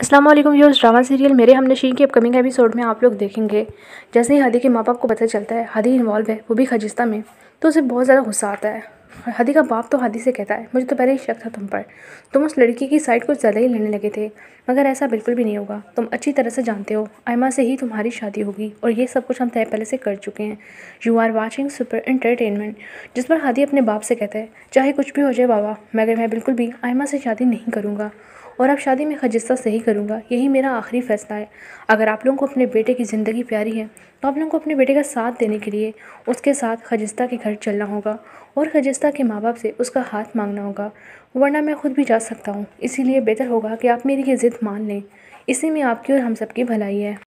Aslam viewers drama serial मेरे हमने she के अपकमिंग एपिसोड में आप लोग देखेंगे जैसे ही हदी के माँ बाप को पता चलता है हदी इन्वॉल्व है वो भी खजिस्ता में तो उसे बहुत ज़्यादा गुस्सा आता है हदी का बाप तो हदी से कहता है मुझे तो पहले ही शक था तुम पर तुम उस लड़की की साइड कुछ ज़्यादा ही लेने लगे थे मगर ऐसा बिल्कुल भी नहीं होगा तुम अच्छी तरह से जानते हो आयमा से ही तुम्हारी शादी होगी और ये सब कुछ हम तय पहले से कर चुके हैं you are watching super entertainment जिस पर हादी अपने बाप से कहता है चाहे कुछ भी हो जाए बाबा मगर मैं बिल्कुल भी आयमा से शादी नहीं करूँगा और अब शादी में खजिस्ता सही करूँगा यही मेरा आखिरी फ़ैसला है अगर आप लोगों को अपने बेटे की ज़िंदगी प्यारी है तो आप लोगों को अपने बेटे का साथ देने के लिए उसके साथ खजिस्ता के घर चलना होगा और खजिस्ता के माँ बाप से उसका हाथ मांगना होगा वरना मैं खुद भी जा सकता हूँ इसीलिए बेहतर होगा कि आप मेरी ये ज़िद मान लें इसी में आपकी और हम सब की भलाई है